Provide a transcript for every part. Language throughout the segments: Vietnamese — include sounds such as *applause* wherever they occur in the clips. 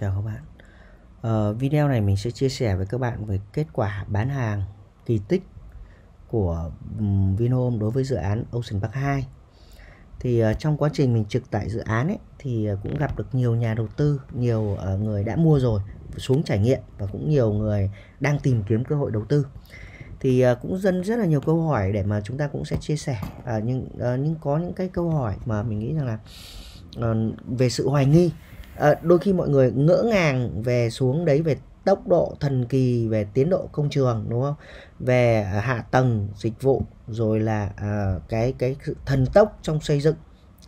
chào các bạn ờ, video này mình sẽ chia sẻ với các bạn về kết quả bán hàng kỳ tích của Vinhome đối với dự án Ocean Park 2 thì uh, trong quá trình mình trực tại dự án ấy thì ờ, cũng gặp được nhiều nhà đầu tư nhiều uh, người đã mua rồi xuống trải nghiệm và cũng nhiều người đang tìm kiếm cơ hội đầu tư thì cũng dân rất là nhiều câu hỏi để mà chúng ta cũng sẽ chia sẻ à, nhưng à, nhưng có những cái câu hỏi mà mình nghĩ rằng là à, về sự hoài nghi à, đôi khi mọi người ngỡ ngàng về xuống đấy về tốc độ thần kỳ về tiến độ công trường đúng không về ờ, hạ tầng dịch vụ rồi là uh, cái cái sự thần tốc trong xây dựng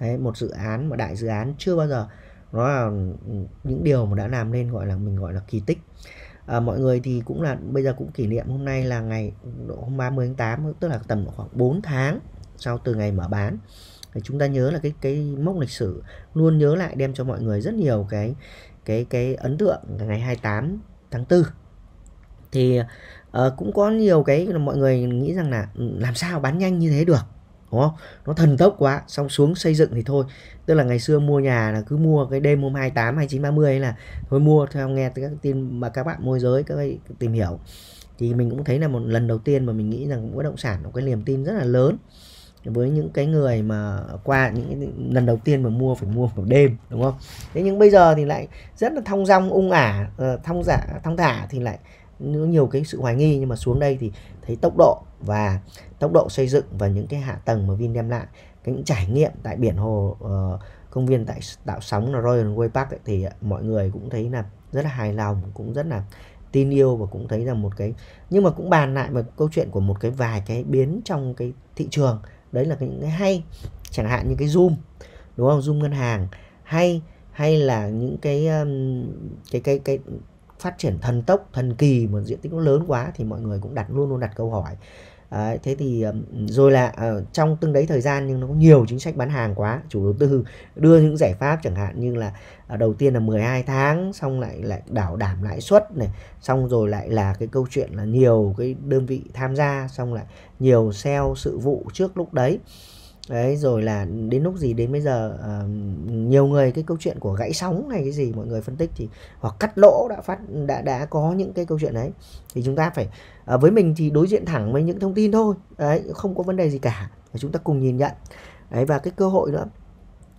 đấy, một dự án mà đại dự án chưa bao giờ nó là ừ, những điều mà đã làm nên gọi là mình gọi là kỳ tích à, mọi người thì cũng là bây giờ cũng kỷ niệm hôm nay là ngày độ hôm 30 tháng 8 tức là tầm khoảng 4 tháng sau từ ngày mở bán để chúng ta nhớ là cái cái mốc lịch sử luôn nhớ lại đem cho mọi người rất nhiều cái cái cái ấn tượng ngày 28 tháng 4 thì uh, cũng có nhiều cái mọi người nghĩ rằng là ừ, làm sao bán nhanh như thế được đúng không? Nó thần tốc quá, xong xuống xây dựng thì thôi. Tức là ngày xưa mua nhà là cứ mua cái đêm hôm 28 29 30 ấy là thôi mua theo nghe từ các tin mà các bạn môi giới các bạn tìm hiểu. Thì mình cũng thấy là một lần đầu tiên mà mình nghĩ rằng bất động sản nó cái niềm tin rất là lớn với những cái người mà qua những lần đầu tiên mà mua phải mua vào đêm đúng không thế nhưng bây giờ thì lại rất là thong dong ung ả ờ, thong giả thong thả thì lại nhiều cái sự hoài nghi nhưng mà xuống đây thì thấy tốc độ và tốc độ xây dựng và những cái hạ tầng mà Vin đem lại cái những trải nghiệm tại biển hồ ờ, công viên tại tạo sóng là Royal Way Park ấy, thì ờ, mọi người cũng thấy là rất là hài lòng cũng rất là tin yêu và cũng thấy là một cái nhưng mà cũng bàn lại một câu chuyện của một cái vài cái biến trong cái thị trường đấy là những cái hay chẳng hạn như cái zoom đúng không zoom ngân hàng hay hay là những cái um, cái cái cái phát triển thần tốc thần kỳ một diện tích nó lớn quá thì mọi người cũng đặt luôn luôn đặt câu hỏi Đấy, thế thì rồi là ờ, trong tương đấy thời gian nhưng nó có nhiều chính sách bán hàng quá chủ đầu tư đưa những giải pháp chẳng hạn như là ờ, đầu tiên là 12 tháng xong lại lại đảo đảm lãi suất này xong rồi lại là cái câu chuyện là nhiều cái đơn vị tham gia xong lại nhiều sale sự vụ trước lúc đấy đấy rồi là đến lúc gì đến bây giờ uh, nhiều người cái câu chuyện của gãy sóng hay cái gì mọi người phân tích thì hoặc cắt lỗ đã phát đã đã có những cái câu chuyện đấy thì chúng ta phải uh, với mình thì đối diện thẳng với những thông tin thôi đấy không có vấn đề gì cả và chúng ta cùng nhìn nhận đấy và cái cơ hội nữa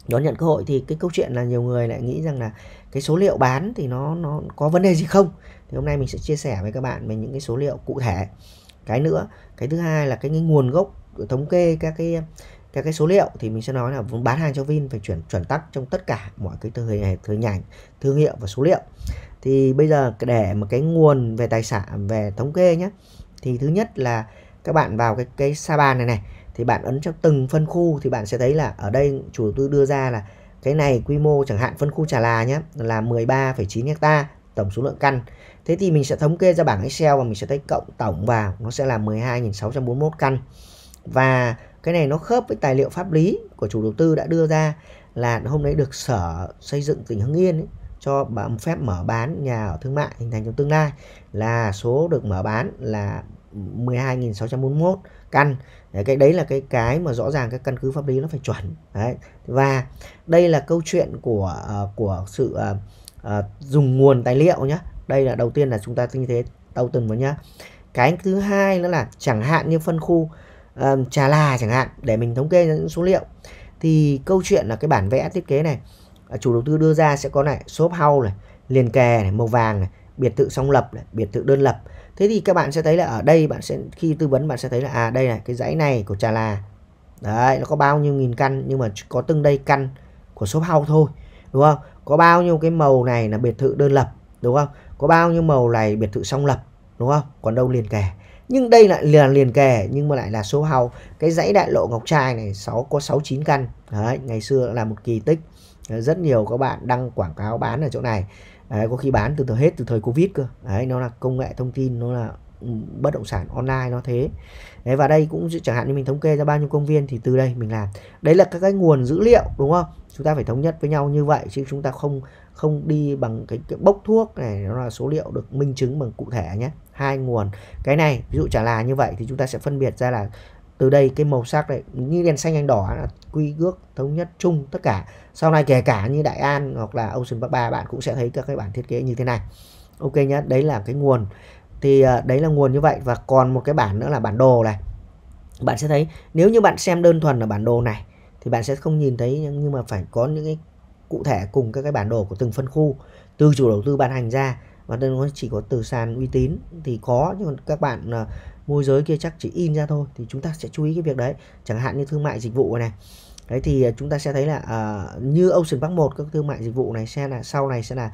đón nhận cơ hội thì cái câu chuyện là nhiều người lại nghĩ rằng là cái số liệu bán thì nó nó có vấn đề gì không thì hôm nay mình sẽ chia sẻ với các bạn về những cái số liệu cụ thể cái nữa cái thứ hai là cái, cái nguồn gốc thống kê các cái theo cái số liệu thì mình sẽ nói là bán hàng cho Vin phải chuyển chuẩn tắc trong tất cả mọi cái thương hiệu thương nhành thương hiệu và số liệu thì bây giờ để một cái nguồn về tài sản về thống kê nhé thì thứ nhất là các bạn vào cái cái sa bàn này này thì bạn ấn trong từng phân khu thì bạn sẽ thấy là ở đây chủ đầu tư đưa ra là cái này quy mô chẳng hạn phân khu Trà Là nhé là 13,9 hecta tổng số lượng căn thế thì mình sẽ thống kê ra bảng Excel và mình sẽ thấy cộng tổng vào nó sẽ là 12.641 căn và cái này nó khớp với tài liệu pháp lý của chủ đầu tư đã đưa ra là hôm đấy được sở xây dựng tỉnh hưng yên ấy, cho phép mở bán nhà ở thương mại hình thành trong tương lai là số được mở bán là 12.641 căn đấy, cái đấy là cái cái mà rõ ràng cái căn cứ pháp lý nó phải chuẩn đấy và đây là câu chuyện của uh, của sự uh, uh, dùng nguồn tài liệu nhé đây là đầu tiên là chúng ta như thế tâu từng vào nhá cái thứ hai nữa là chẳng hạn như phân khu um, trà là chẳng hạn để mình thống kê những số liệu thì câu chuyện là cái bản vẽ thiết kế này à, chủ đầu tư đưa ra sẽ có này shop house này liền kề này màu vàng này biệt thự song lập này, biệt thự đơn lập thế thì các bạn sẽ thấy là ở đây bạn sẽ khi tư vấn bạn sẽ thấy là à đây này cái dãy này của trà là đấy nó có bao nhiêu nghìn căn nhưng mà có từng đây căn của shop house thôi đúng không có bao nhiêu cái màu này là biệt thự đơn lập đúng không có bao nhiêu màu này biệt thự song lập đúng không còn đâu liền kề nhưng đây lại là liền kề nhưng mà lại là số hầu cái dãy đại lộ ngọc trai này 6 có 69 căn đấy, ngày xưa là một kỳ tích rất nhiều các bạn đăng quảng cáo bán ở chỗ này đấy, có khi bán từ từ hết từ thời covid cơ đấy nó là công nghệ thông tin nó là ừ, bất động sản online nó thế đấy, và đây cũng chẳng hạn như mình thống kê ra bao nhiêu công viên thì từ đây mình làm đấy là các cái nguồn dữ liệu đúng không chúng ta phải thống nhất với nhau như vậy chứ chúng ta không không đi bằng cái, cái bốc thuốc này nó là số liệu được minh chứng bằng cụ thể nhé hai nguồn cái này ví dụ chả là như vậy thì chúng ta sẽ phân biệt ra là từ đây cái màu sắc này như đèn xanh anh đỏ là quy ước thống nhất chung tất cả sau này kể cả như Đại An hoặc là Ocean ba 3 bạn cũng sẽ thấy các cái bản thiết kế như thế này ok nhé đấy là cái nguồn thì ờ, đấy là nguồn như vậy và còn một cái bản nữa là bản đồ này bạn sẽ thấy nếu như bạn xem đơn thuần ở bản đồ này thì bạn sẽ không nhìn thấy nhưng mà phải có những cái cụ thể cùng các cái bản đồ của từng phân khu từ chủ đầu tư ban hành ra và đây nó chỉ có từ sàn uy tín thì có nhưng các bạn uh, môi giới kia chắc chỉ in ra thôi thì chúng ta sẽ chú ý cái việc đấy chẳng hạn như thương mại dịch vụ này đấy thì ờ, chúng ta sẽ thấy là uh, như Ocean Park 1 các thương mại dịch vụ này sẽ là sau này sẽ là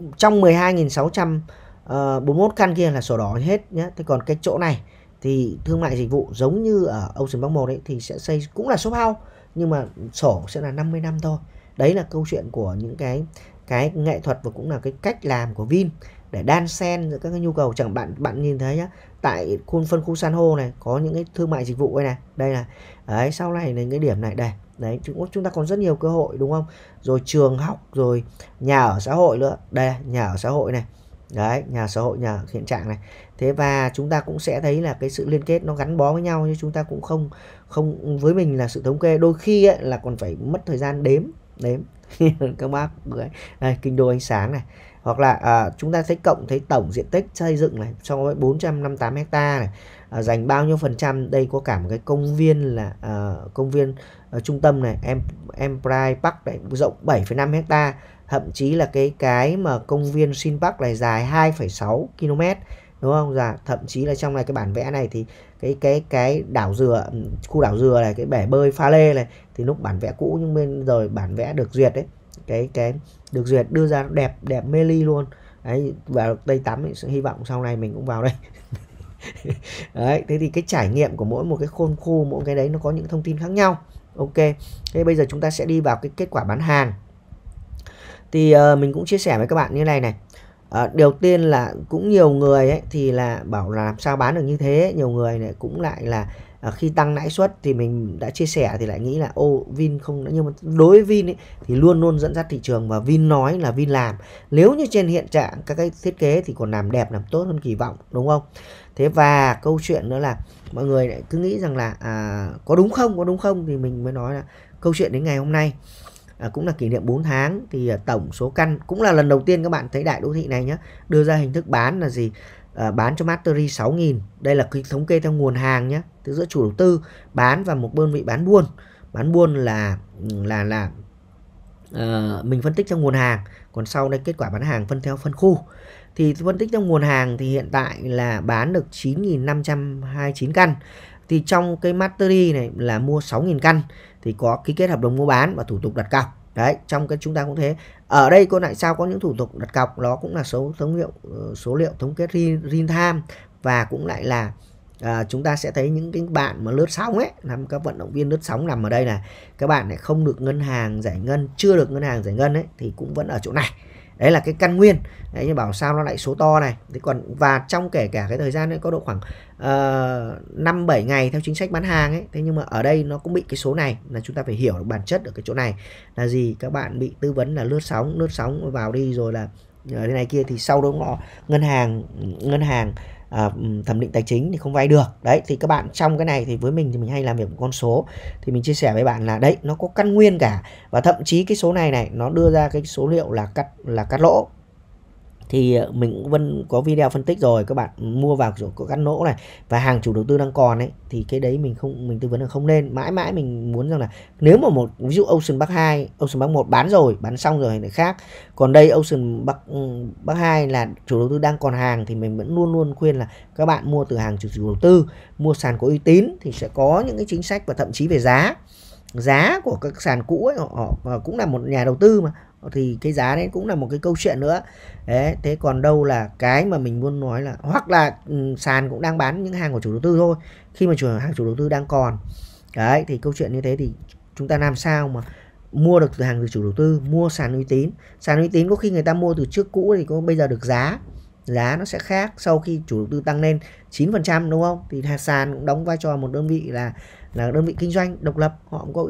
uh, trong 12.641 căn kia là sổ đỏ hết nhé thế còn cái chỗ này thì thương mại dịch vụ giống như ở Ocean Park 1 ấy thì sẽ xây cũng là shop house nhưng mà sổ sẽ là 50 năm thôi đấy là câu chuyện của những cái cái nghệ thuật và cũng là cái cách làm của Vin để đan sen giữa các cái nhu cầu chẳng bạn bạn nhìn thấy nhá tại khuôn phân khu san hô này có những cái thương mại dịch vụ đây này đây là đấy sau này đến cái điểm này đây đấy chúng chúng ta còn rất nhiều cơ hội đúng không rồi trường học rồi nhà ở xã hội nữa đây nhà ở xã hội này đấy nhà xã hội nhà hiện trạng này thế và chúng ta cũng sẽ thấy là cái sự liên kết nó gắn bó với nhau nhưng chúng ta cũng không không với mình là sự thống kê đôi khi ấy, là còn phải mất thời gian đếm đếm *laughs* các bác đây, kinh đô ánh sáng này hoặc là à, chúng ta thấy cộng thấy tổng diện tích xây dựng này so cho 458 hecta này à, dành bao nhiêu phần trăm đây có cả một cái công viên là à, công viên ở à, trung tâm này em Empire Park này rộng 7,5 hecta thậm chí là cái cái mà công viên Sin Park này dài 2,6 km đúng không là dạ, thậm chí là trong này cái bản vẽ này thì cái cái cái đảo dừa khu đảo dừa này cái bể bơi pha lê này thì lúc bản vẽ cũ nhưng bên rồi bản vẽ được duyệt đấy cái cái được duyệt đưa ra đẹp đẹp mê ly luôn đấy vào tây tắm thì hy vọng sau này mình cũng vào đây *laughs* đấy thế thì cái trải nghiệm của mỗi một cái khôn khu mỗi cái đấy nó có những thông tin khác nhau ok thế bây giờ chúng ta sẽ đi vào cái kết quả bán hàng thì uh, mình cũng chia sẻ với các bạn như này này à, ờ, điều tiên là cũng nhiều người ấy, thì là bảo là làm sao bán được như thế nhiều người này cũng lại là à, khi tăng lãi suất thì mình đã chia sẻ thì lại nghĩ là ô Vin không nhưng mà đối với Vin ấy, thì luôn luôn dẫn dắt thị trường và Vin nói là Vin làm nếu như trên hiện trạng các cái thiết kế thì còn làm đẹp làm tốt hơn kỳ vọng đúng không thế và câu chuyện nữa là mọi người lại cứ nghĩ rằng là à, có đúng không có đúng không thì mình mới nói là câu chuyện đến ngày hôm nay à, cũng là kỷ niệm 4 tháng thì à, tổng số căn cũng là lần đầu tiên các bạn thấy đại đô thị này nhé đưa ra hình thức bán là gì à, bán cho Mastery 6.000 đây là cái thống kê theo nguồn hàng nhé từ giữa chủ đầu tư bán và một đơn vị bán buôn bán buôn là là là uh, mình phân tích theo nguồn hàng còn sau đây kết quả bán hàng phân theo phân khu thì phân tích theo nguồn hàng thì hiện tại là bán được 9.529 căn thì trong cái mastery này là mua 6.000 căn thì có ký kết hợp đồng mua bán và thủ tục đặt cọc đấy trong cái chúng ta cũng thế ở đây cô lại sao có những thủ tục đặt cọc nó cũng là số thống liệu ờ, số liệu thống kết real time và cũng lại là à, chúng ta sẽ thấy những cái bạn mà lướt sóng ấy làm các vận động viên lướt sóng nằm ở đây là các bạn này không được ngân hàng giải ngân chưa được ngân hàng giải ngân ấy thì cũng vẫn ở chỗ này đấy là cái căn nguyên đấy, nhưng bảo sao nó lại số to này thì còn và trong kể cả cái thời gian ấy có độ khoảng ờ, năm uh, bảy ngày theo chính sách bán hàng ấy thế nhưng mà ở đây nó cũng bị cái số này là chúng ta phải hiểu được bản chất ở cái chỗ này là gì các bạn bị tư vấn là lướt sóng lướt sóng vào đi rồi là ở ờ, đây này kia thì sau đó ngân hàng ngân hàng à, thẩm định tài chính thì không vay được đấy thì các bạn trong cái này thì với mình thì mình hay làm việc một con số thì mình chia sẻ với bạn là đấy nó có căn nguyên cả và thậm chí cái số này này nó đưa ra cái số liệu là cắt là cắt lỗ thì ờ, mình cũng vẫn có video phân tích rồi các bạn mua vào rồi có gắn nỗ này và hàng chủ đầu tư đang còn ấy thì cái đấy mình không mình tư vấn là không nên mãi mãi mình muốn rằng là nếu mà một ví dụ Ocean bắc 2 Ocean bắc 1 bán rồi bán xong rồi thì khác còn đây Ocean bắc bắc 2 là chủ đầu tư đang còn hàng thì mình vẫn luôn luôn khuyên là các bạn mua từ hàng chủ, chủ đầu tư mua sàn có uy tín thì sẽ có những cái chính sách và thậm chí về giá giá của các sàn cũ ấy, họ, họ cũng là một nhà đầu tư mà thì cái giá đấy cũng là một cái câu chuyện nữa đấy thế còn đâu là cái mà mình muốn nói là hoặc là ừ, sàn cũng đang bán những hàng của chủ đầu tư thôi khi mà chủ hàng chủ đầu tư đang còn đấy thì câu chuyện như thế thì chúng ta làm sao mà mua được từ hàng từ chủ đầu tư mua sàn uy tín sàn uy tín có khi người ta mua từ trước cũ thì có bây giờ được giá giá nó sẽ khác sau khi chủ đầu tư tăng lên 9% đúng không thì sàn cũng đóng vai trò một đơn vị là là đơn vị kinh doanh độc lập họ cũng có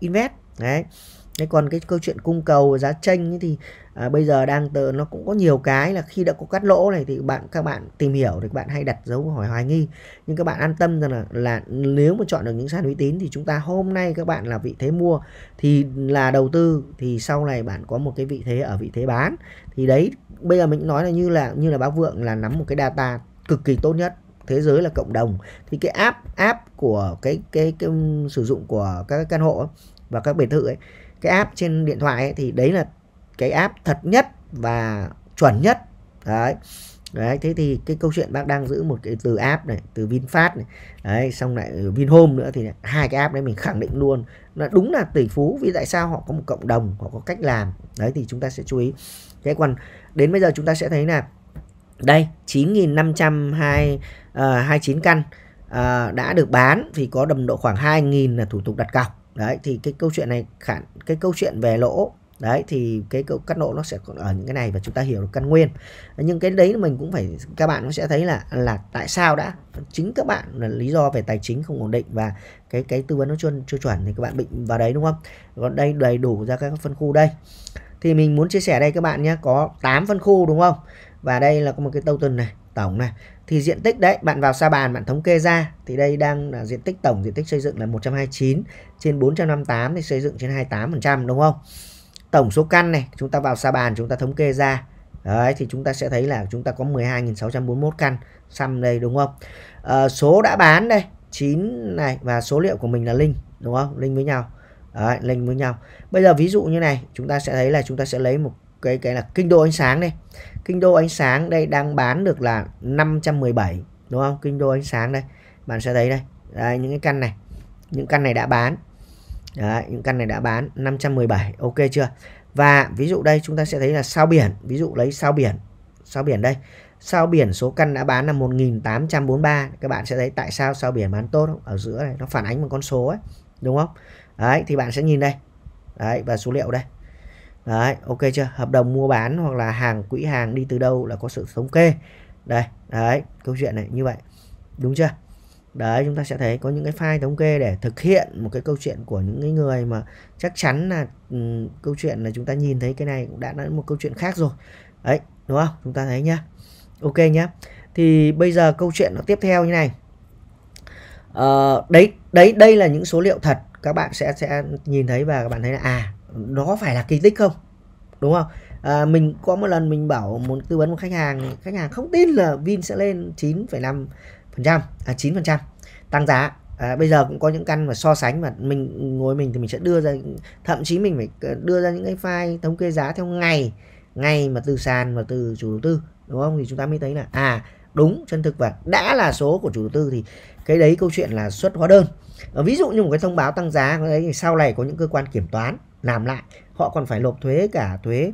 invest đấy Thế còn cái câu chuyện cung cầu giá tranh thì à, bây giờ đang tờ nó cũng có nhiều cái là khi đã có cắt lỗ này thì bạn các bạn tìm hiểu thì các bạn hay đặt dấu hỏi hoài nghi nhưng các bạn an tâm rằng là, là nếu mà chọn được những sàn uy tín thì chúng ta hôm nay các bạn là vị thế mua thì là đầu tư thì sau này bạn có một cái vị thế ở vị thế bán thì đấy bây giờ mình nói là như là như là bác vượng là nắm một cái data cực kỳ tốt nhất thế giới là cộng đồng thì cái app app của cái cái, cái, cái sử dụng của các căn hộ và các biệt thự ấy cái app trên điện thoại ấy, thì đấy là cái app thật nhất và chuẩn nhất đấy đấy thế thì cái câu chuyện bác đang giữ một cái từ app này từ vinfast này đấy xong lại vinhome nữa thì hai cái app đấy mình khẳng định luôn là đúng là tỷ phú vì tại sao họ có một cộng đồng họ có cách làm đấy thì chúng ta sẽ chú ý thế còn đến bây giờ chúng ta sẽ thấy là đây 9.529 uh, ờ, căn ờ, đã được bán thì có đầm độ khoảng 2.000 là thủ tục đặt cọc đấy thì cái câu chuyện này khả cái câu chuyện về lỗ đấy thì cái cắt lỗ nó sẽ ở những cái này và chúng ta hiểu được căn nguyên nhưng cái đấy mình cũng phải các bạn cũng sẽ thấy là là tại sao đã chính các bạn là lý do về tài chính không ổn định và cái cái tư vấn nó chưa chưa chuẩn thì các bạn định vào đấy đúng không còn đây đầy đủ ra các phân khu đây thì mình muốn chia sẻ đây các bạn nhé có 8 phân khu đúng không và đây là có một cái tâu tuần này tổng này thì diện tích đấy bạn vào sa bàn bạn thống kê ra thì đây đang là diện tích tổng diện tích xây dựng là 129 trên 458 thì xây dựng trên 28% đúng không tổng số căn này chúng ta vào sa bàn chúng ta thống kê ra Đấy, thì chúng ta sẽ thấy là chúng ta có 12.641 căn xăm đây đúng không? À, số đã bán đây 9 này và số liệu của mình là linh đúng không? Linh với nhau. Đấy, linh với nhau. Bây giờ ví dụ như này, chúng ta sẽ thấy là chúng ta sẽ lấy một cái cái là kinh đô ánh sáng đây kinh đô ánh sáng đây đang bán được là 517 đúng không kinh đô ánh sáng đây bạn sẽ thấy đây Đấy, những cái căn này những căn này đã bán Đấy, những căn này đã bán 517 ok chưa và ví dụ đây chúng ta sẽ thấy là sao biển ví dụ lấy sao biển sao biển đây sao biển số căn đã bán là 1843 các bạn sẽ thấy tại sao sao biển bán tốt không? ở giữa này nó phản ánh một con số ấy đúng không đấy thì bạn sẽ nhìn đây đấy và số liệu đây đấy ok chưa hợp đồng mua bán hoặc là hàng quỹ hàng đi từ đâu là có sự thống kê đây đấy câu chuyện này như vậy đúng chưa đấy chúng ta sẽ thấy có những cái file thống kê để thực hiện một cái câu chuyện của những cái người mà chắc chắn là um, câu chuyện là chúng ta nhìn thấy cái này cũng đã là một câu chuyện khác rồi đấy đúng không chúng ta thấy nhá ok nhá thì bây giờ câu chuyện nó tiếp theo như này ờ, đấy đấy đây là những số liệu thật các bạn sẽ sẽ nhìn thấy và các bạn thấy là à đó phải là kỳ tích không đúng không à, mình có một lần mình bảo muốn tư vấn một khách hàng khách hàng không tin là vin sẽ lên 9,5 phần trăm à 9 phần trăm tăng giá à, bây giờ cũng có những căn mà so sánh mà mình ngồi mình thì mình sẽ đưa ra thậm chí mình phải ờ, đưa ra những cái file thống kê giá theo ngày ngày mà từ sàn và từ chủ đầu tư đúng không thì chúng ta mới thấy là à đúng chân thực và đã là số của chủ đầu tư thì cái đấy câu chuyện là xuất hóa đơn ví dụ như một cái thông báo tăng giá đấy thì sau này có những cơ quan kiểm toán làm lại họ còn phải nộp thuế cả thuế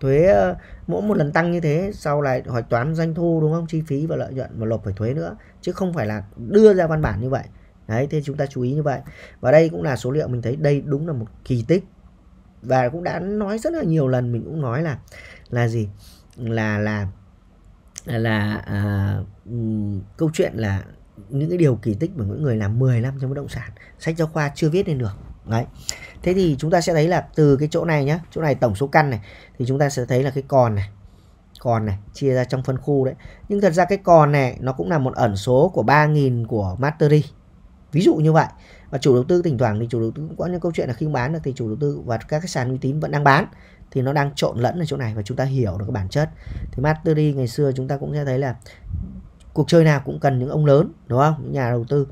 thuế ờ, mỗi một lần tăng như thế sau lại hỏi toán doanh thu đúng không chi phí và lợi nhuận và nộp phải thuế nữa chứ không phải là đưa ra văn bản như vậy đấy thế chúng ta chú ý như vậy và đây cũng là số liệu mình thấy đây đúng là một kỳ tích và cũng đã nói rất là nhiều lần mình cũng nói là là gì là là là à, um, câu chuyện là những cái điều kỳ tích của những người làm 10 năm trong bất động sản sách giáo khoa chưa viết lên được đấy thế thì chúng ta sẽ thấy là từ cái chỗ này nhá chỗ này tổng số căn này thì chúng ta sẽ thấy là cái còn này còn này chia ra trong phân khu đấy nhưng thật ra cái còn này nó cũng là một ẩn số của 3.000 của mastery ví dụ như vậy và chủ đầu tư thỉnh thoảng thì chủ đầu tư cũng có những câu chuyện là khi bán được thì chủ đầu tư và các cái sàn uy tín vẫn đang bán thì nó đang trộn lẫn ở chỗ này và chúng ta hiểu được cái bản chất thì mastery ngày xưa chúng ta cũng sẽ thấy là cuộc chơi nào cũng cần những ông lớn đúng không những nhà đầu tư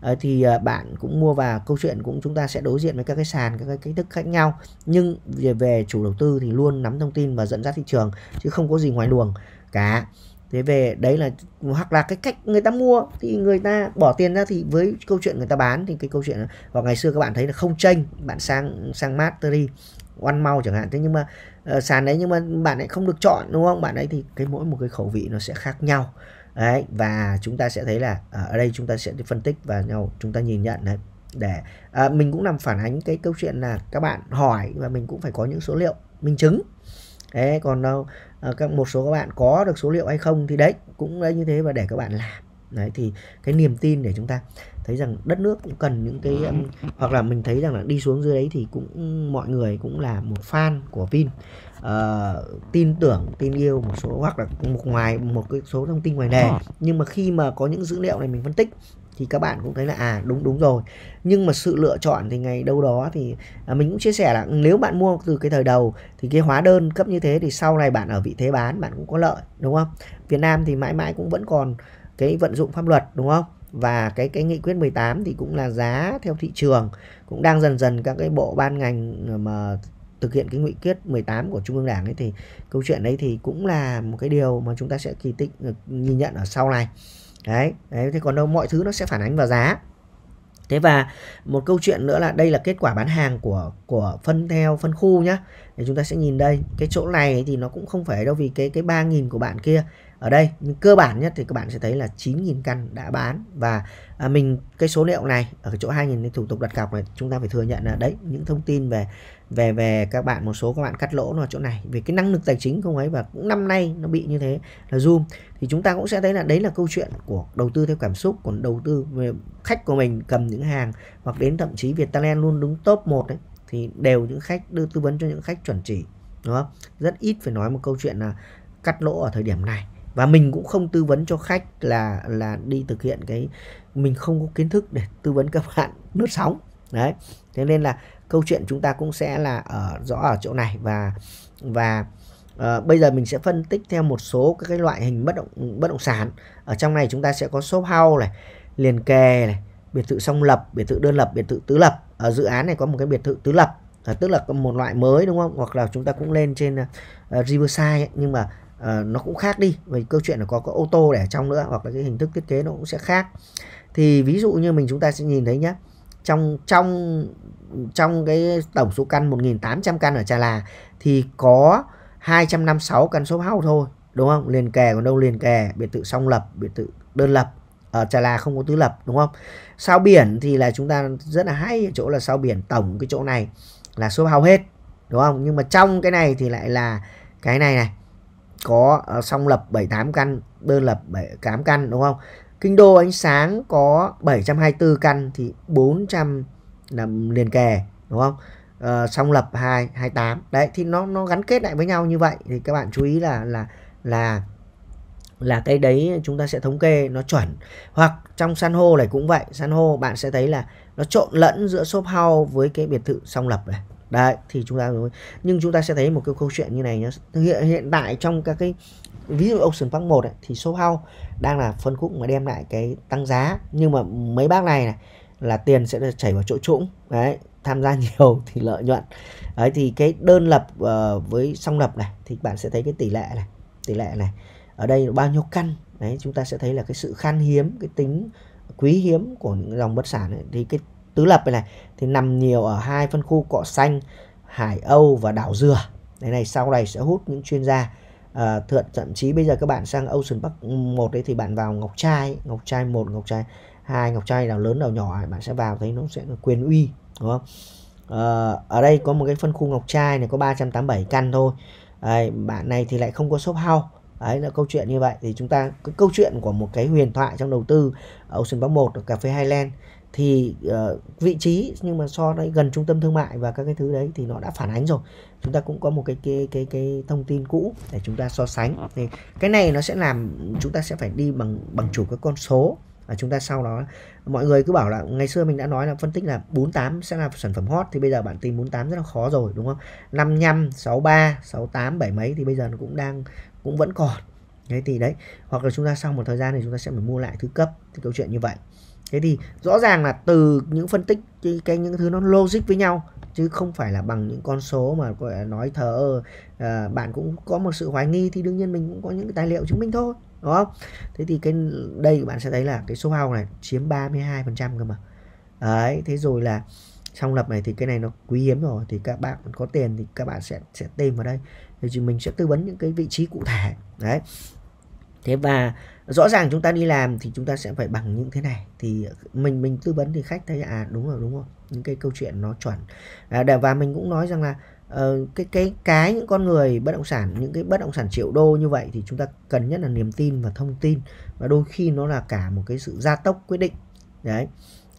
Ờ, thì ờ, bạn cũng mua và câu chuyện cũng chúng ta sẽ đối diện với các cái sàn các cái cách thức khác nhau nhưng về, về chủ đầu tư thì luôn nắm thông tin và dẫn dắt thị trường chứ không có gì ngoài luồng cả thế về đấy là hoặc là cái cách người ta mua thì người ta bỏ tiền ra thì với câu chuyện người ta bán thì cái câu chuyện vào ngày xưa các bạn thấy là không tranh bạn sang sang mastery one mau chẳng hạn thế nhưng mà uh, sàn đấy nhưng mà bạn ấy không được chọn đúng không bạn ấy thì cái mỗi một cái khẩu vị nó sẽ khác nhau đấy, và chúng ta sẽ thấy là à, ở đây chúng ta sẽ phân tích và nhau chúng ta nhìn nhận đấy để à, mình cũng làm phản ánh cái câu chuyện là các bạn hỏi và mình cũng phải có những số liệu minh chứng đấy còn đâu à, các một số các bạn có được số liệu hay không thì đấy cũng đấy như thế và để các bạn làm đấy thì cái niềm tin để chúng ta thấy rằng đất nước cũng cần những cái um, hoặc là mình thấy rằng là đi xuống dưới đấy thì cũng mọi người cũng là một fan của Vin uh, tin tưởng tin yêu một số hoặc là một ngoài một cái số thông tin ngoài đề ờ. nhưng mà khi mà có những dữ liệu này mình phân tích thì các bạn cũng thấy là à đúng đúng rồi nhưng mà sự lựa chọn thì ngày đâu đó thì à, mình cũng chia sẻ là nếu bạn mua từ cái thời đầu thì cái hóa đơn cấp như thế thì sau này bạn ở vị thế bán bạn cũng có lợi đúng không Việt Nam thì mãi mãi cũng vẫn còn cái vận dụng pháp luật đúng không? Và cái cái nghị quyết 18 thì cũng là giá theo thị trường, cũng đang dần dần các cái bộ ban ngành ờ, mà thực hiện cái nghị quyết 18 của Trung ương Đảng ấy thì câu chuyện đấy thì cũng là một cái điều mà chúng ta sẽ kỳ tích ờ, nhìn nhận ở sau này. Đấy, đấy thì còn đâu mọi thứ nó sẽ phản ánh vào giá. Thế và một câu chuyện nữa là đây là kết quả bán hàng của của phân theo phân khu nhá. Thì chúng ta sẽ nhìn đây, cái chỗ này thì nó cũng không phải đâu vì cái cái 3000 của bạn kia ở đây cơ bản nhất thì các bạn sẽ thấy là 9.000 căn đã bán và à, mình cái số liệu này ở chỗ 2.000 cái thủ tục đặt cọc này chúng ta phải thừa nhận là đấy những thông tin về về về các bạn một số các bạn cắt lỗ ở chỗ này vì cái năng lực tài chính không ấy và cũng năm nay nó bị như thế là zoom thì chúng ta cũng sẽ thấy là đấy là câu chuyện của đầu tư theo cảm xúc còn đầu tư về khách của mình cầm những hàng hoặc đến thậm chí Việt Talent luôn đứng top 1 đấy thì đều những khách đưa tư vấn cho những khách chuẩn chỉ đúng không rất ít phải nói một câu chuyện là cắt lỗ ở thời điểm này và mình cũng không tư vấn cho khách là là đi thực hiện cái mình không có kiến thức để tư vấn các *laughs* bạn lướt sóng đấy thế nên là câu chuyện chúng ta cũng sẽ là ở rõ ở chỗ này và và uh, bây giờ mình sẽ phân tích theo một số các cái loại hình bất động bất động sản ở trong này chúng ta sẽ có shop house này liền kề này biệt thự song lập biệt thự đơn lập biệt thự tứ lập ở dự án này có một cái biệt thự tứ lập à, tức là một loại mới đúng không hoặc là chúng ta cũng lên trên uh, Riverside ấy, nhưng mà uh, nó cũng khác đi vì câu chuyện là có có ô tô để trong nữa hoặc là cái hình thức thiết kế nó cũng sẽ khác thì ví dụ như mình chúng ta sẽ nhìn thấy nhé trong trong trong cái tổng số căn 1.800 căn ở Trà Là thì có 256 căn số house thôi đúng không liền kề còn đâu liền kề biệt thự song lập biệt thự đơn lập ở Trà Là không có tứ lập đúng không sao biển thì là chúng ta rất là hay chỗ là sao biển tổng cái chỗ này là số house hết đúng không nhưng mà trong cái này thì lại là cái này này có uh, song lập 78 căn, đơn lập 78 căn đúng không? Kinh đô ánh sáng có 724 căn thì 400 là liền kề đúng không? Uh, song lập 2 28. Đấy thì nó nó gắn kết lại với nhau như vậy thì các bạn chú ý là là là là cái đấy chúng ta sẽ thống kê nó chuẩn hoặc trong san hô này cũng vậy san hô bạn sẽ thấy là nó trộn lẫn giữa shop house với cái biệt thự song lập này đấy thì chúng ta rồi nhưng chúng ta sẽ thấy một cái câu chuyện như này nhé hiện hiện tại trong các cái ví dụ Ocean Park 1 ấy, thì số hao đang là phân khúc mà đem lại cái tăng giá nhưng mà mấy bác này, này là tiền sẽ chảy vào chỗ trũng đấy tham gia *laughs* nhiều thì lợi nhuận đấy thì cái đơn lập uh, với song lập này thì bạn sẽ thấy cái tỷ lệ này tỷ lệ này ở đây bao nhiêu căn đấy chúng ta sẽ thấy là cái sự khan hiếm cái tính quý hiếm của những dòng bất sản ấy, thì cái tứ lập này, này thì nằm nhiều ở hai phân khu cọ xanh Hải Âu và đảo Dừa. Đấy này sau này sẽ hút những chuyên gia à, thượng thậm chí bây giờ các bạn sang Ocean bắc một đấy thì bạn vào Ngọc Trai, Ngọc Trai một Ngọc Trai hai Ngọc Trai nào lớn nào nhỏ bạn sẽ vào thấy nó sẽ là quyền uy đúng không? À, ở đây có một cái phân khu Ngọc Trai này có 387 căn thôi. Đấy, bạn này thì lại không có shop house Đấy là câu chuyện như vậy thì chúng ta cái câu chuyện của một cái huyền thoại trong đầu tư ở Ocean Park 1 ở cà phê Highland thì uh, vị trí nhưng mà so đấy gần trung tâm thương mại và các cái thứ đấy thì nó đã phản ánh rồi chúng ta cũng có một cái cái cái cái thông tin cũ để chúng ta so sánh ờ. thì cái này nó sẽ làm chúng ta sẽ phải đi bằng bằng chủ các con số và chúng ta sau đó mọi người cứ bảo là ngày xưa mình đã nói là phân tích là 48 sẽ là sản phẩm hot thì bây giờ bạn tìm 48 rất là khó rồi đúng không 55 63 68 bảy mấy thì bây giờ nó cũng đang cũng vẫn còn đấy thì đấy hoặc là chúng ta sau một thời gian thì chúng ta sẽ phải mua lại thứ cấp thì câu chuyện như vậy thế thì rõ ràng là từ những phân tích cái, cái những thứ nó logic với nhau chứ không phải là bằng những con số mà gọi là nói thờ à, bạn cũng có một sự hoài nghi thì đương nhiên mình cũng có những cái tài liệu chứng minh thôi đúng không thế thì cái đây bạn sẽ thấy là cái số hao này chiếm 32 phần trăm cơ mà đấy thế rồi là song lập này thì cái này nó quý hiếm rồi thì các bạn có tiền thì các bạn sẽ sẽ tìm vào đây thì mình sẽ tư vấn những cái vị trí cụ thể đấy thế và rõ ràng chúng ta đi làm thì chúng ta sẽ phải bằng những thế này thì mình mình tư vấn thì khách thấy à đúng rồi đúng rồi những cái câu chuyện nó chuẩn à, và mình cũng nói rằng là uh, cái cái cái những con người bất động sản những cái bất động sản triệu đô như vậy thì chúng ta cần nhất là niềm tin và thông tin và đôi khi nó là cả một cái sự gia tốc quyết định đấy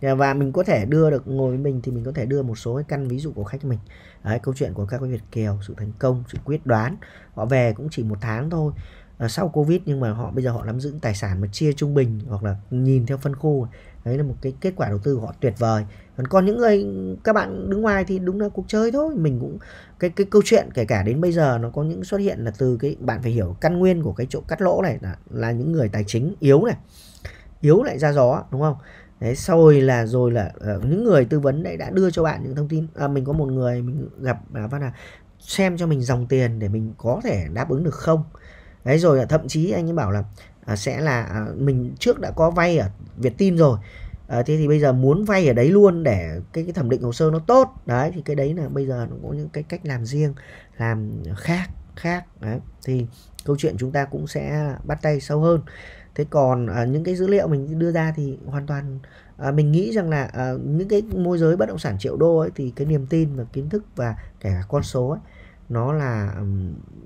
ờ, và mình có thể đưa được ngồi với mình thì mình có thể đưa một số cái căn ví dụ của khách mình đấy, câu chuyện của các cái việt kiều sự thành công sự quyết đoán họ về cũng chỉ một tháng thôi Ờ, sau covid nhưng mà họ bây giờ họ nắm giữ tài sản mà chia trung bình hoặc là nhìn theo phân khu đấy là một cái kết quả đầu tư của họ tuyệt vời còn còn những người các bạn đứng ngoài thì đúng là cuộc chơi thôi mình cũng cái cái câu chuyện kể cả đến bây giờ nó có những xuất hiện là từ cái bạn phải hiểu căn nguyên của cái chỗ cắt lỗ này là, là những người tài chính yếu này yếu lại ra gió đúng không đấy sau rồi là rồi là uh, những người tư vấn đấy đã đưa cho bạn những thông tin à, mình có một người mình gặp à, phát là xem cho mình dòng tiền để mình có thể đáp ứng được không đấy rồi thậm chí anh ấy bảo là à, sẽ là à, mình trước đã có vay ở Việt Tin rồi à, thế thì bây giờ muốn vay ở đấy luôn để cái, cái thẩm định hồ sơ nó tốt đấy thì cái đấy là bây giờ nó có những cái cách làm riêng làm khác khác đấy thì câu chuyện chúng ta cũng sẽ bắt tay sâu hơn thế còn à, những cái dữ liệu mình đưa ra thì hoàn toàn à, mình nghĩ rằng là à, những cái môi giới bất động sản triệu đô ấy thì cái niềm tin và kiến thức và kể cả con số ấy, nó là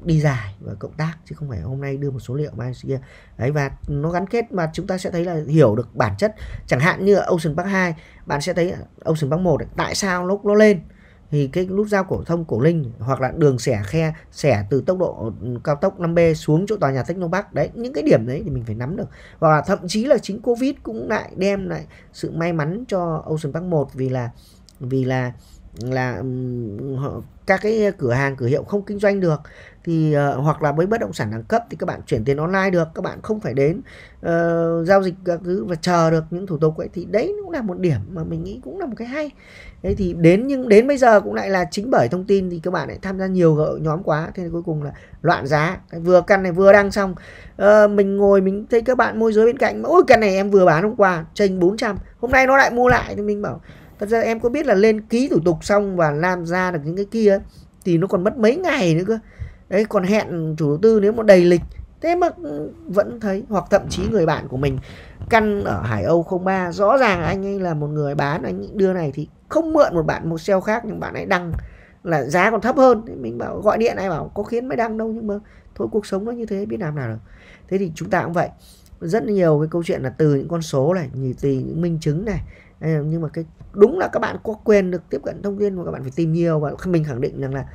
đi dài và cộng tác chứ không phải hôm nay đưa một số liệu mai kia đấy và nó gắn kết mà chúng ta sẽ thấy là hiểu được bản chất chẳng hạn như ở Ocean Park 2 bạn sẽ thấy Ocean Park 1 tại sao lúc nó lên thì cái nút giao cổ thông cổ linh hoặc là đường xẻ khe xẻ từ tốc độ ừ, cao tốc 5B xuống chỗ tòa nhà techno Technopark đấy những cái điểm đấy thì mình phải nắm được hoặc là thậm chí là chính Covid cũng lại đem lại sự may mắn cho Ocean Park 1 vì là vì là là ừ, các cái cửa hàng cửa hiệu không kinh doanh được thì uh, hoặc là với bất động sản đẳng cấp thì các bạn chuyển tiền online được các bạn không phải đến uh, giao dịch các thứ và chờ được những thủ tục ấy thì đấy cũng là một điểm mà mình nghĩ cũng là một cái hay đấy thì đến nhưng đến bây giờ cũng lại là chính bởi thông tin thì các bạn lại tham gia nhiều gợi nhóm quá thế nên cuối cùng là loạn giá vừa căn này vừa đăng xong uh, mình ngồi mình thấy các bạn môi giới bên cạnh ôi căn này em vừa bán hôm qua chênh 400 hôm nay nó lại mua lại thì mình bảo thật ra em có biết là lên ký thủ tục xong và làm ra được những cái kia thì nó còn mất mấy ngày nữa cơ đấy còn hẹn chủ đầu tư nếu mà đầy lịch thế mà vẫn thấy hoặc thậm chí người bạn của mình căn ở Hải Âu 03 rõ ràng anh ấy là một người bán anh đưa này thì không mượn một bạn một sale khác nhưng bạn ấy đăng là giá còn thấp hơn mình bảo gọi điện ai bảo có khiến mới đăng đâu nhưng mà thôi cuộc sống nó như thế biết làm nào được thế thì chúng ta cũng vậy rất nhiều cái câu chuyện là từ những con số này nhìn từ những minh chứng này nhưng mà cái đúng là các bạn có quyền được tiếp cận thông tin mà các bạn phải tìm nhiều và mình khẳng định rằng là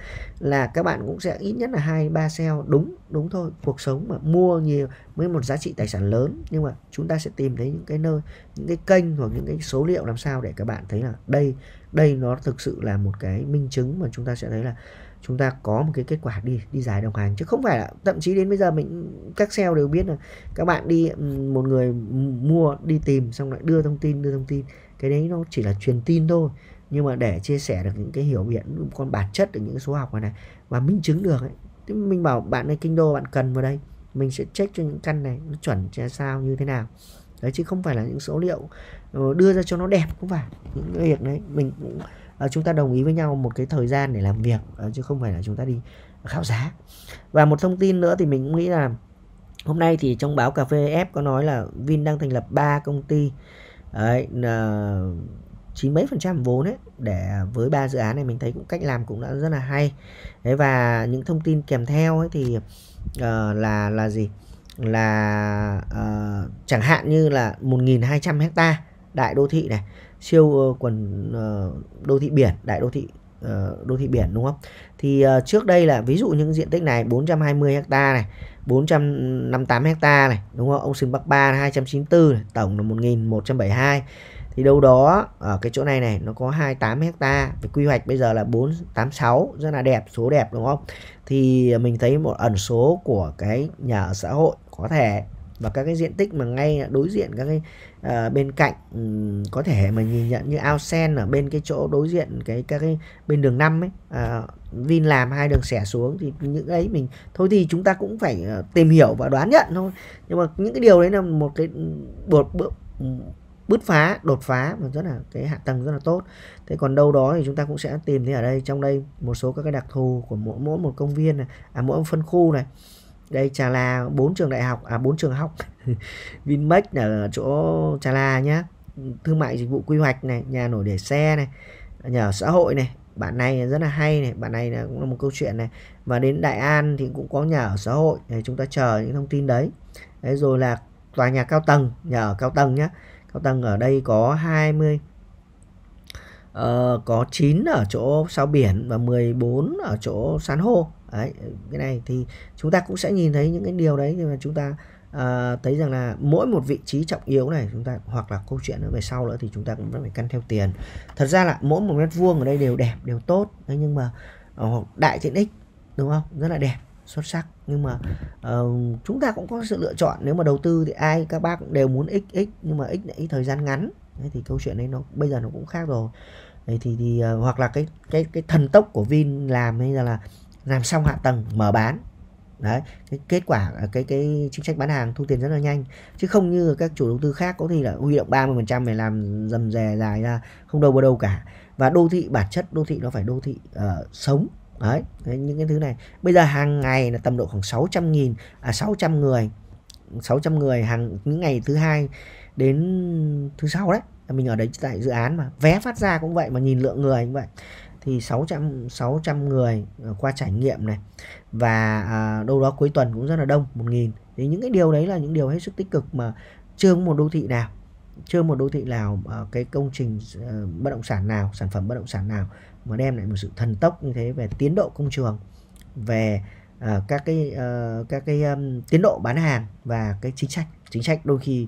là các bạn cũng sẽ ít nhất là hai ba sale đúng đúng thôi cuộc sống mà mua nhiều mới một giá trị tài sản lớn nhưng mà chúng ta sẽ tìm thấy những cái nơi những cái kênh hoặc những cái số liệu làm sao để các bạn thấy là đây đây nó thực sự là một cái minh chứng mà chúng ta sẽ thấy là chúng ta có một cái kết quả đi đi dài đồng hành chứ không phải là thậm chí đến bây giờ mình các sale đều biết là các bạn đi một người mua đi tìm xong lại đưa thông tin đưa thông tin cái đấy nó chỉ là truyền tin thôi nhưng mà để chia sẻ được những cái hiểu biết con bản chất được những số học này này và minh chứng được ấy thế mình bảo bạn ấy kinh đô bạn cần vào đây mình sẽ check cho những căn này nó chuẩn ra sao như thế nào đấy chứ không phải là những số liệu ờ, đưa ra cho nó đẹp cũng phải những cái việc đấy mình cũng À, chúng ta đồng ý với nhau một cái thời gian để làm việc à, chứ không phải là chúng ta đi khảo giá và một thông tin nữa thì mình cũng nghĩ là hôm nay thì trong báo cà phê F có nói là Vin đang thành lập 3 công ty đấy, chín mấy phần trăm vốn ấy để với ba dự án này mình thấy cũng cách làm cũng đã rất là hay đấy và những thông tin kèm theo ấy thì uh, là là gì là uh, chẳng hạn như là 1.200 hecta đại đô thị này siêu ờ, quần uh, đô thị biển đại đô thị Ờ, đô thị biển đúng không? Thì ờ, trước đây là ví dụ những diện tích này 420 hecta này, 458 hecta này, đúng không? Ông sừng Bắc Ba 294 này, tổng là 1172 thì đâu đó ở cái chỗ này này nó có 28 hecta về quy hoạch bây giờ là 486 rất là đẹp số đẹp đúng không thì mình thấy một ẩn số của cái nhà ở xã hội có thể và các cái diện tích mà ngay đối diện các cái à, bên cạnh ừ, có thể mà nhìn nhận như ao sen ở bên cái chỗ đối diện cái các cái bên đường năm ấy à, Vin làm hai đường xẻ xuống thì những ấy mình thôi thì chúng ta cũng phải ờ, tìm hiểu và đoán nhận thôi nhưng mà những cái điều đấy là một cái ừ, bột bữa ừ, bứt phá đột phá và rất là cái hạ tầng rất là tốt thế còn đâu đó thì chúng ta cũng sẽ tìm thấy ở đây trong đây một số các cái đặc thù của mỗi mỗi một công viên này à mỗi một phân khu này đây Trà La bốn trường đại học à bốn trường học *laughs* Vinmec ở chỗ Trà La nhá thương mại dịch vụ quy hoạch này nhà nổi để xe này nhà ở xã hội này bạn này rất là hay này bạn này cũng là một câu chuyện này và đến Đại An thì cũng có nhà ở xã hội này chúng ta chờ những thông tin đấy đấy rồi là tòa nhà cao tầng nhà ở cao tầng nhá cao tầng ở đây có 20 uh, ờ, có 9 ở chỗ sao biển và 14 ở chỗ san hô đấy, cái này thì chúng ta cũng sẽ nhìn thấy những cái điều đấy nhưng mà chúng ta à, thấy rằng là mỗi một vị trí trọng yếu này chúng ta hoặc là câu chuyện nữa về sau nữa thì chúng ta cũng phải căn theo tiền thật ra là mỗi một mét vuông ở đây đều đẹp đều tốt đấy, nhưng mà ờ, đại tiện ích đúng không rất là đẹp xuất sắc nhưng mà uh, chúng ta cũng có sự lựa chọn nếu mà đầu tư thì ai các bác cũng đều muốn x x nhưng mà x lại thời gian ngắn đấy, thì câu chuyện đấy nó bây giờ nó cũng khác rồi đấy thì thì uh, hoặc là cái cái cái thần tốc của Vin làm hay là là làm xong hạ tầng mở bán đấy cái kết quả à, cái cái chính sách bán hàng thu tiền rất là nhanh chứ không như các chủ đầu tư khác có thể là huy động 30% để làm dầm dè dài ra không đâu vào đâu cả và đô thị bản chất đô thị nó phải đô thị uh, sống đấy. đấy những cái thứ này bây giờ hàng ngày là tầm độ khoảng 600 nghìn à, 600 người 600 người hàng những ngày thứ hai đến thứ sáu đấy mình ở đấy tại dự án mà vé phát ra cũng vậy mà nhìn lượng người cũng vậy thì 600 600 người ờ, qua trải nghiệm này và à, đâu đó cuối tuần cũng rất là đông 1.000 thì những cái điều đấy là những điều hết sức tích cực mà chưa một đô thị nào chưa một đô thị nào ờ, cái công trình ờ, bất động sản nào sản phẩm bất động sản nào mà đem lại một sự thần tốc như thế về tiến độ công trường về uh, các cái uh, các cái um, tiến độ bán hàng và cái chính sách chính sách đôi khi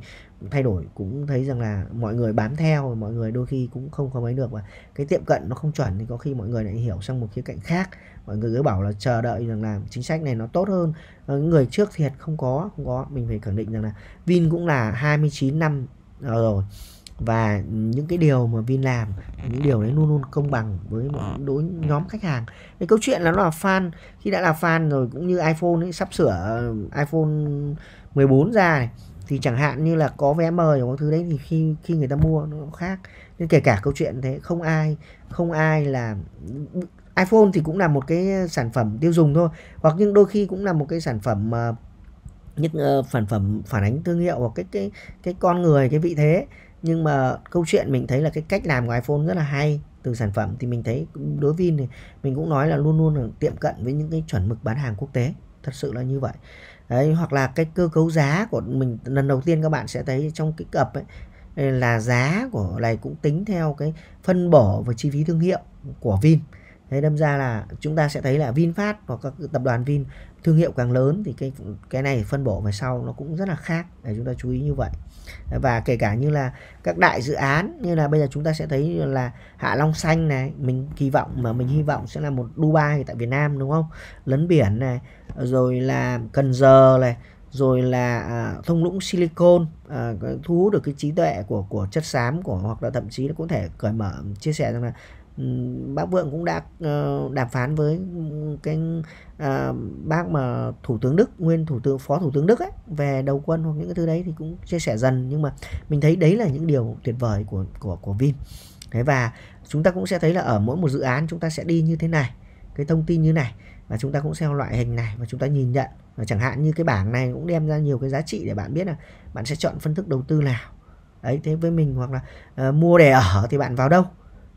thay đổi cũng thấy rằng là mọi người bám theo mọi người đôi khi cũng không có mấy được và cái tiệm cận nó không chuẩn thì có khi mọi người lại hiểu sang một khía cạnh khác mọi người cứ bảo là chờ đợi rằng là chính sách này nó tốt hơn ờ, người trước thiệt không có không có mình phải khẳng định rằng là Vin cũng là 29 năm rồi và những cái điều mà Vin làm những điều đấy luôn luôn công bằng với một ờ. đối nhóm khách hàng cái câu chuyện là nó là fan khi đã là fan rồi cũng như iPhone ấy sắp sửa ờ, iPhone 14 ra này thì chẳng hạn như là có vé mời hoặc thứ đấy thì khi khi người ta mua nó khác nên kể cả câu chuyện thế không ai không ai là iPhone thì cũng là một cái sản phẩm tiêu dùng thôi hoặc nhưng đôi khi cũng là một cái sản phẩm ờ, những uh, sản phẩm phản ánh thương hiệu hoặc cái cái cái con người cái vị thế nhưng mà câu chuyện mình thấy là cái cách làm của iPhone rất là hay từ sản phẩm thì mình thấy đối Vin thì mình cũng nói là luôn luôn là tiệm cận với những cái chuẩn mực bán hàng quốc tế thật sự là như vậy đấy hoặc là cái cơ cấu giá của mình lần đầu tiên các bạn sẽ thấy trong cái cập ấy là giá của này cũng tính theo cái phân bổ và chi phí thương hiệu của Vin thế đâm ra là chúng ta sẽ thấy là Vinfast hoặc các tập đoàn Vin thương hiệu càng lớn thì cái cái này phân bổ về sau nó cũng rất là khác để chúng ta chú ý như vậy và kể cả như là các đại dự án như là bây giờ chúng ta sẽ thấy là Hạ Long Xanh này mình kỳ vọng mà mình hy vọng sẽ là một Dubai tại Việt Nam đúng không lấn biển này rồi là Cần Giờ này rồi là à, thung lũng silicon à, thu hút được cái trí tuệ của của chất xám của hoặc là thậm chí nó cũng thể cởi mở chia sẻ rằng là bác Vượng cũng đã ờ, đàm phán với cái ờ, bác mà thủ tướng Đức nguyên thủ tướng phó thủ tướng Đức ấy, về đầu quân hoặc những cái thứ đấy thì cũng chia sẻ dần nhưng mà mình thấy đấy là những điều tuyệt vời của của của Vin thế và chúng ta cũng sẽ thấy là ở mỗi một dự án chúng ta sẽ đi như thế này cái thông tin như này và chúng ta cũng xem loại hình này và chúng ta nhìn nhận và chẳng hạn như cái bảng này cũng đem ra nhiều cái giá trị để bạn biết là bạn sẽ chọn phân thức đầu tư nào ấy thế với mình hoặc là uh, mua để ở thì bạn vào đâu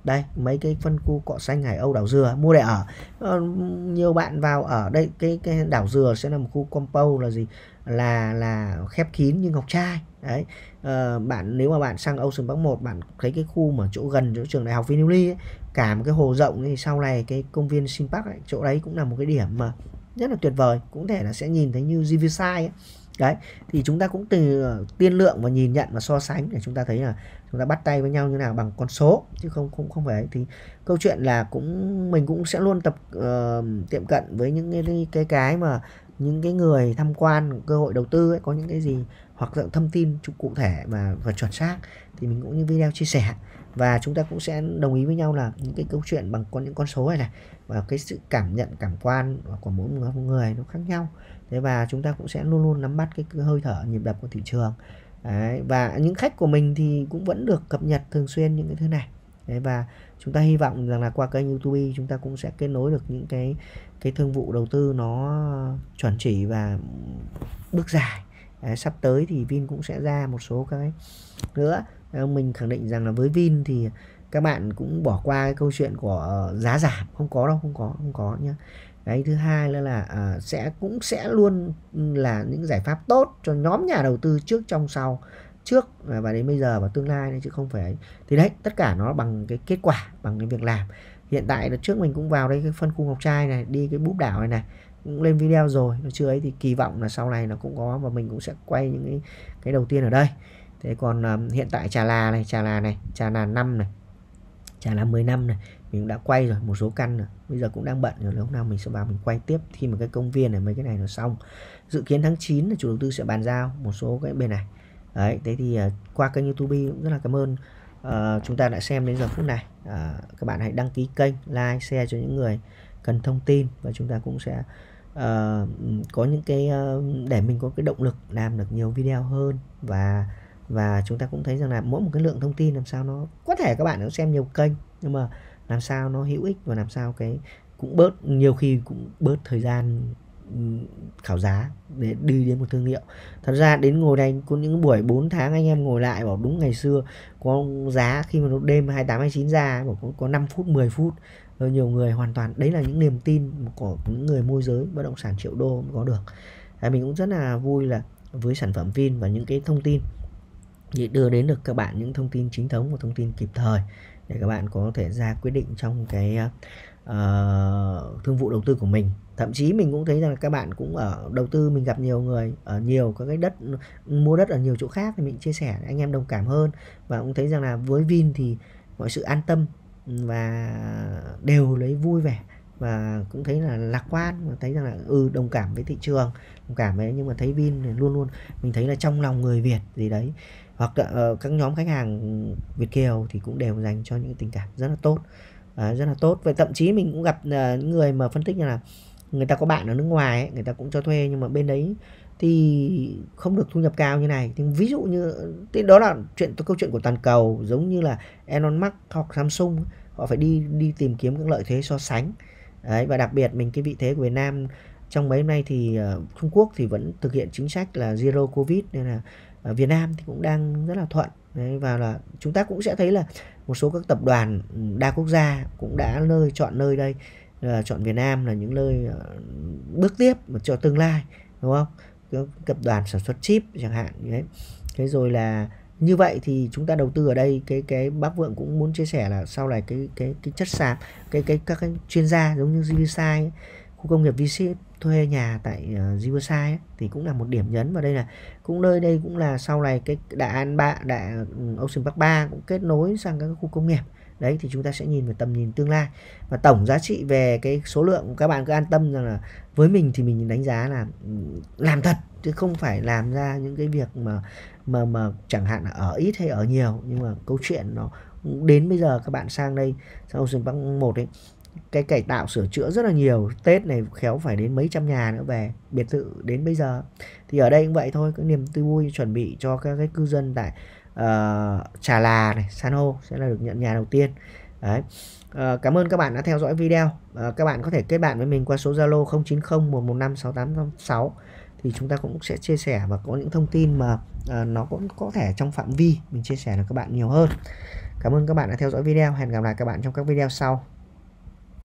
đây mấy cái phân khu cọ xanh hải âu đảo dừa mua để ở ờ, nhiều bạn vào ở đây cái cái đảo dừa sẽ là một khu compound là gì là là khép kín như ngọc trai đấy ờ, bạn nếu mà bạn sang Ocean Park 1 bạn thấy cái khu mà chỗ gần chỗ trường đại học Vinuli ấy, cả một cái hồ rộng thì sau này cái công viên Sin Park ấy, chỗ đấy cũng là một cái điểm mà rất là tuyệt vời cũng thể là sẽ nhìn thấy như Riverside ấy đấy thì chúng ta cũng từ ờ, tiên lượng và nhìn nhận và so sánh để chúng ta thấy là chúng ta bắt tay với nhau như nào bằng con số chứ không không không phải thì câu chuyện là cũng mình cũng sẽ luôn tập uh, tiệm cận với những cái cái cái mà những cái người tham quan cơ hội đầu tư ấy, có những cái gì hoặc là thông tin cụ thể và và chuẩn xác thì mình cũng như video chia sẻ và chúng ta cũng sẽ đồng ý với nhau là những cái câu chuyện bằng con những con số này này và cái sự cảm nhận cảm quan của mỗi một người nó khác nhau thế và chúng ta cũng sẽ luôn luôn nắm bắt cái hơi thở nhịp đập của thị trường Đấy, và những khách của mình thì cũng vẫn được cập nhật thường xuyên những cái thứ này Đấy, và chúng ta hy vọng rằng là qua kênh YouTube chúng ta cũng sẽ kết nối được những cái cái thương vụ đầu tư nó chuẩn chỉ và bước dài Đấy, sắp tới thì Vin cũng sẽ ra một số cái nữa ờ, mình khẳng định rằng là với Vin thì các bạn cũng bỏ qua cái câu chuyện của giá giảm không có đâu không có không có nhá cái thứ hai nữa là à, sẽ cũng sẽ luôn là những giải pháp tốt cho nhóm nhà đầu tư trước trong sau trước và đến bây giờ và tương lai đấy chứ không phải thì đấy tất cả nó bằng cái kết quả bằng cái việc làm hiện tại là trước mình cũng vào đây cái phân khu ngọc trai này đi cái búp đảo này này cũng lên video rồi nó chưa ấy thì kỳ vọng là sau này nó cũng có và mình cũng sẽ quay những cái, cái đầu tiên ở đây thế còn um, hiện tại trà là này trà là này trà là năm này trà là 10 năm này mình cũng đã quay rồi một số căn rồi bây giờ cũng đang bận rồi lúc nào mình sẽ vào mình quay tiếp khi mà cái công viên này mấy cái này nó xong dự kiến tháng 9 là chủ đầu tư sẽ bàn giao một số cái bên này đấy thế thì uh, qua kênh youtube cũng rất là cảm ơn uh, chúng ta đã xem đến giờ phút này uh, các bạn hãy đăng ký kênh like share cho những người cần thông tin và chúng ta cũng sẽ uh, có những cái uh, để mình có cái động lực làm được nhiều video hơn và và chúng ta cũng thấy rằng là mỗi một cái lượng thông tin làm sao nó có thể các bạn cũng xem nhiều kênh nhưng mà làm sao nó hữu ích và làm sao cái cũng bớt nhiều khi cũng bớt thời gian khảo giá để đi đến một thương hiệu thật ra đến ngồi đây có những buổi 4 tháng anh em ngồi lại bảo đúng ngày xưa có giá khi mà nó đêm 28 29 ra bảo có, có 5 phút 10 phút rồi nhiều người hoàn toàn đấy là những niềm tin của những người môi giới bất động sản triệu đô có được à, mình cũng rất là vui là với sản phẩm Vin và những cái thông tin để đưa đến được các bạn những thông tin chính thống và thông tin kịp thời để các bạn có thể ra quyết định trong cái uh, thương vụ đầu tư của mình thậm chí mình cũng thấy rằng các bạn cũng ở đầu tư mình gặp nhiều người ở nhiều các cái đất mua đất ở nhiều chỗ khác thì mình chia sẻ anh em đồng cảm hơn và cũng thấy rằng là với Vin thì mọi sự an tâm và đều lấy vui vẻ và cũng thấy là lạc quan và thấy rằng là ừ đồng cảm với thị trường đồng cảm với nhưng mà thấy Vin luôn luôn mình thấy là trong lòng người Việt gì đấy hoặc uh, các nhóm khách hàng Việt kiều thì cũng đều dành cho những tình cảm rất là tốt uh, rất là tốt vậy thậm chí mình cũng gặp uh, những người mà phân tích như là người ta có bạn ở nước ngoài ấy, người ta cũng cho thuê nhưng mà bên đấy thì không được thu nhập cao như này thì ví dụ như thì đó là chuyện câu chuyện của toàn cầu giống như là Elon Musk hoặc Samsung họ phải đi đi tìm kiếm các lợi thế so sánh đấy và đặc biệt mình cái vị thế của Việt Nam trong mấy hôm nay thì uh, Trung Quốc thì vẫn thực hiện chính sách là zero covid nên là Việt Nam thì cũng đang rất là thuận Đấy, và là chúng ta cũng sẽ thấy là một số các tập đoàn đa quốc gia cũng đã nơi chọn nơi đây là chọn Việt Nam là những nơi ờ, bước tiếp mà cho tương lai đúng không các tập đoàn sản xuất chip chẳng hạn như thế thế rồi là như vậy thì chúng ta đầu tư ở đây cái cái bác vượng cũng muốn chia sẻ là sau này cái cái cái chất sạc cái cái các cái chuyên gia giống như Vsai khu công nghiệp Vsite thuê nhà tại ờ, Riverside ấy, thì cũng là một điểm nhấn và đây là cũng nơi đây cũng là sau này cái đại an ba đại ừ, Ocean Park 3 cũng kết nối sang các khu công nghiệp đấy thì chúng ta sẽ nhìn về tầm nhìn tương lai và tổng giá trị về cái số lượng các bạn cứ an tâm rằng là với mình thì mình đánh giá là ừ, làm thật chứ không phải làm ra những cái việc mà mà mà chẳng hạn là ở ít hay ở nhiều nhưng mà câu chuyện nó đến bây giờ các bạn sang đây sang Ocean Park một ấy cái cải tạo sửa chữa rất là nhiều tết này khéo phải đến mấy trăm nhà nữa về biệt thự đến bây giờ thì ở đây cũng vậy thôi cái niềm vui chuẩn bị cho các cái cư dân tại uh, trà là này san hô sẽ là được nhận nhà đầu tiên đấy uh, cảm ơn các bạn đã theo dõi video uh, các bạn có thể kết bạn với mình qua số zalo 090 115 6856 thì chúng ta cũng sẽ chia sẻ và có những thông tin mà uh, nó cũng có thể trong phạm vi mình chia sẻ là các bạn nhiều hơn cảm ơn các bạn đã theo dõi video hẹn gặp lại các bạn trong các video sau